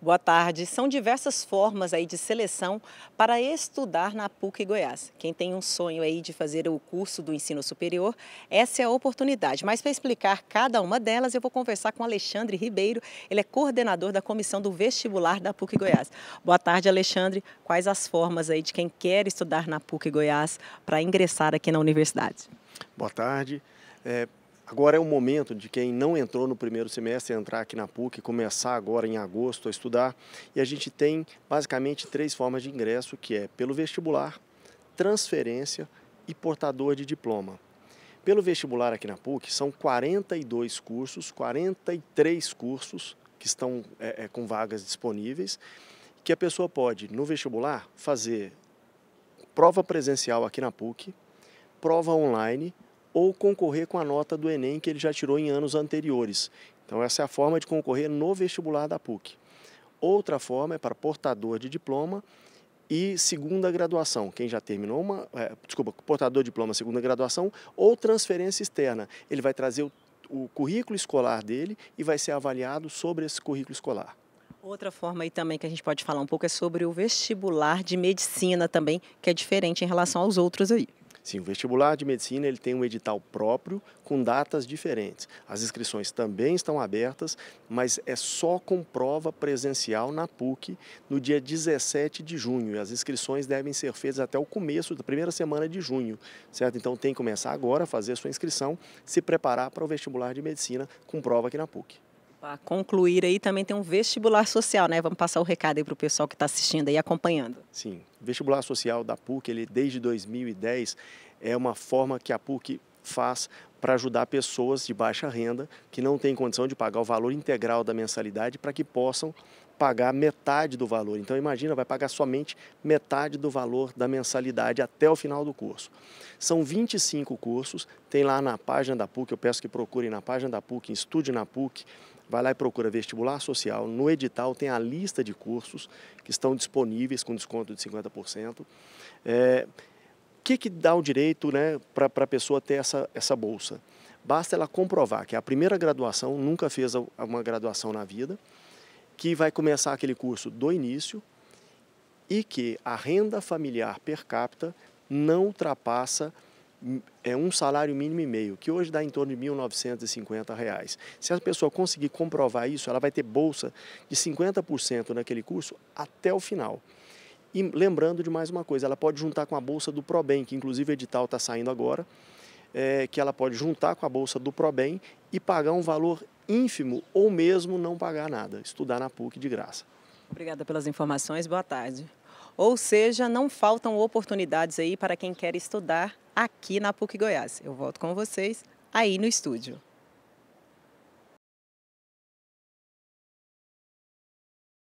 Boa tarde. São diversas formas aí de seleção para estudar na PUC Goiás. Quem tem um sonho aí de fazer o curso do ensino superior, essa é a oportunidade. Mas para explicar cada uma delas, eu vou conversar com Alexandre Ribeiro. Ele é coordenador da comissão do vestibular da PUC Goiás. Boa tarde, Alexandre. Quais as formas aí de quem quer estudar na PUC Goiás para ingressar aqui na universidade? Boa tarde. É, Agora é o momento de quem não entrou no primeiro semestre entrar aqui na PUC, começar agora em agosto a estudar. E a gente tem basicamente três formas de ingresso, que é pelo vestibular, transferência e portador de diploma. Pelo vestibular aqui na PUC, são 42 cursos, 43 cursos que estão é, é, com vagas disponíveis, que a pessoa pode, no vestibular, fazer prova presencial aqui na PUC, prova online, ou concorrer com a nota do Enem que ele já tirou em anos anteriores. Então, essa é a forma de concorrer no vestibular da PUC. Outra forma é para portador de diploma e segunda graduação, quem já terminou uma, é, desculpa, portador de diploma segunda graduação ou transferência externa. Ele vai trazer o, o currículo escolar dele e vai ser avaliado sobre esse currículo escolar. Outra forma aí também que a gente pode falar um pouco é sobre o vestibular de medicina também, que é diferente em relação aos outros aí. Sim, o vestibular de medicina ele tem um edital próprio com datas diferentes. As inscrições também estão abertas, mas é só com prova presencial na PUC no dia 17 de junho. E as inscrições devem ser feitas até o começo da primeira semana de junho, certo? Então tem que começar agora a fazer a sua inscrição, se preparar para o vestibular de medicina com prova aqui na PUC. Para concluir aí, também tem um vestibular social, né? Vamos passar o recado aí para o pessoal que está assistindo e acompanhando. Sim, o vestibular social da PUC, ele desde 2010 é uma forma que a PUC faz para ajudar pessoas de baixa renda que não têm condição de pagar o valor integral da mensalidade para que possam pagar metade do valor. Então imagina, vai pagar somente metade do valor da mensalidade até o final do curso. São 25 cursos, tem lá na página da PUC, eu peço que procurem na página da PUC, estude na PUC, vai lá e procura vestibular social. No edital tem a lista de cursos que estão disponíveis com desconto de 50%. É, o que, que dá o direito né, para a pessoa ter essa, essa bolsa? Basta ela comprovar que a primeira graduação nunca fez uma graduação na vida, que vai começar aquele curso do início e que a renda familiar per capita não ultrapassa é um salário mínimo e meio, que hoje dá em torno de R$ 1.950. Se a pessoa conseguir comprovar isso, ela vai ter bolsa de 50% naquele curso até o final. E lembrando de mais uma coisa, ela pode juntar com a bolsa do Probem, que inclusive o edital está saindo agora, é, que ela pode juntar com a bolsa do Probem e pagar um valor ínfimo ou mesmo não pagar nada, estudar na PUC de graça. Obrigada pelas informações, boa tarde. Ou seja, não faltam oportunidades aí para quem quer estudar aqui na PUC Goiás. Eu volto com vocês aí no estúdio.